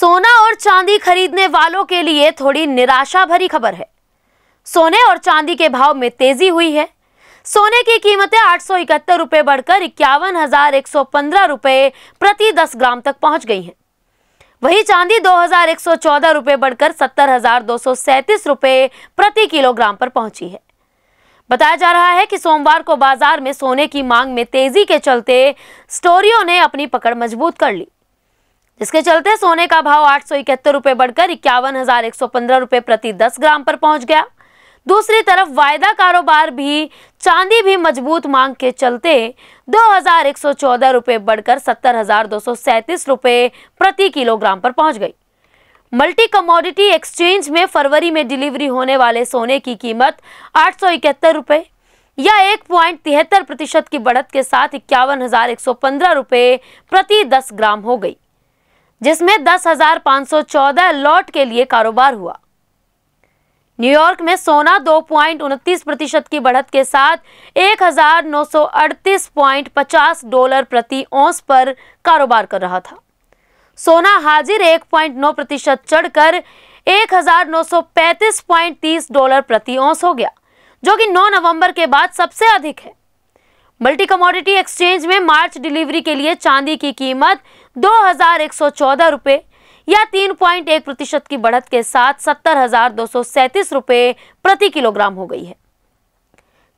सोना और चांदी खरीदने वालों के लिए थोड़ी निराशा भरी खबर है सोने और चांदी के भाव में तेजी हुई है सोने की कीमतें आठ सौ इकहत्तर रुपये बढ़कर इक्यावन हजार एक सौ पंद्रह रुपये प्रति दस ग्राम तक पहुंच गई हैं वही चांदी दो हजार एक सौ चौदह रुपये बढ़कर सत्तर हजार दो सौ सैंतीस रुपये प्रति किलोग्राम पर पहुंची है बताया जा रहा है कि सोमवार को बाजार में सोने की मांग में तेजी के चलते स्टोरियों ने अपनी पकड़ मजबूत कर ली इसके चलते सोने का भाव आठ सौ इकहत्तर रुपये बढ़कर इक्यावन हजार एक सौ पंद्रह रुपये प्रति दस ग्राम पर पहुंच गया दूसरी तरफ वायदा कारोबार भी चांदी भी मजबूत मांग के चलते दो हजार एक सौ चौदह रुपये बढ़कर सत्तर हजार दो सौ सैंतीस रुपये प्रति किलोग्राम पर पहुंच गई मल्टी कमोडिटी एक्सचेंज में फरवरी में डिलीवरी होने वाले सोने की कीमत आठ सौ इकहत्तर या एक प्वाइंट तिहत्तर प्रतिशत की बढ़त के साथ इक्यावन हजार एक सौ पंद्रह रुपये प्रति दस ग्राम हो गई जिसमें दस हजार पांच सौ चौदह लॉट के लिए कारोबार हुआ न्यूयॉर्क में सोना दो प्वाइंट उनतीस प्रतिशत की बढ़त के साथ एक हजार नौ सौ अड़तीस प्वाइंट पचास डॉलर प्रति औंस पर कारोबार कर रहा था सोना हाजिर एक पॉइंट नौ प्रतिशत चढ़कर एक हजार नौ सौ पैंतीस प्वाइंट तीस डॉलर प्रति औंस हो गया जो कि 9 नवंबर के बाद सबसे अधिक है मल्टी कमोडिटी एक्सचेंज में मार्च डिलीवरी के लिए चांदी की कीमत दो हजार एक सौ चौदह या तीन एक प्रतिशत की बढ़त के साथ सत्तर हजार दो सौ सैंतीस प्रति किलोग्राम हो गई है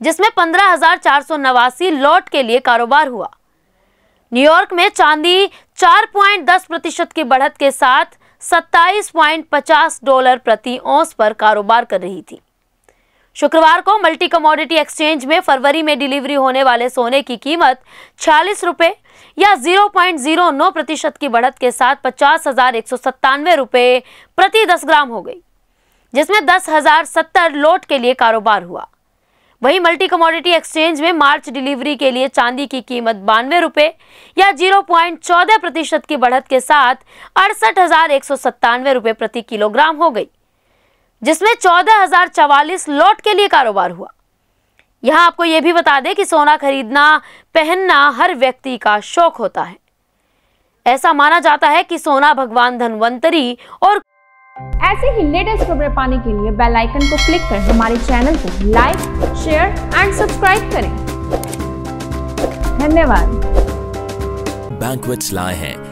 जिसमें पंद्रह हजार चार सौ नवासी लॉट के लिए कारोबार हुआ न्यूयॉर्क में चांदी चार दस प्रतिशत की बढ़त के साथ सत्ताईस पचास डॉलर प्रति औंस पर कारोबार कर रही थी शुक्रवार को मल्टी कमोडिटी एक्सचेंज में फरवरी में डिलीवरी होने वाले सोने की कीमत छियालीस रुपये या 0.09 प्रतिशत की बढ़त के साथ पचास हजार एक सौ सत्तानवे रुपये प्रति दस ग्राम हो गई जिसमें दस हजार सत्तर लोट के लिए कारोबार हुआ वही मल्टी कमोडिटी एक्सचेंज में मार्च डिलीवरी के लिए चांदी की कीमत बानवे रुपये या 0.14 प्रतिशत की बढ़त के साथ अड़सठ हजार एक सौ सत्तानवे रुपये प्रति किलोग्राम हो गई जिसमें चौदह हजार चवालीस लॉट के लिए कारोबार हुआ यहाँ आपको ये भी बता दें कि सोना खरीदना पहनना हर व्यक्ति का शौक होता है ऐसा माना जाता है कि सोना भगवान धनवंतरी और ऐसे ही लेटेस्ट खबरें पाने के लिए बेल आइकन को क्लिक कर हमारे चैनल को लाइक शेयर एंड सब्सक्राइब करें धन्यवाद बैंकवेट्स लाए हैं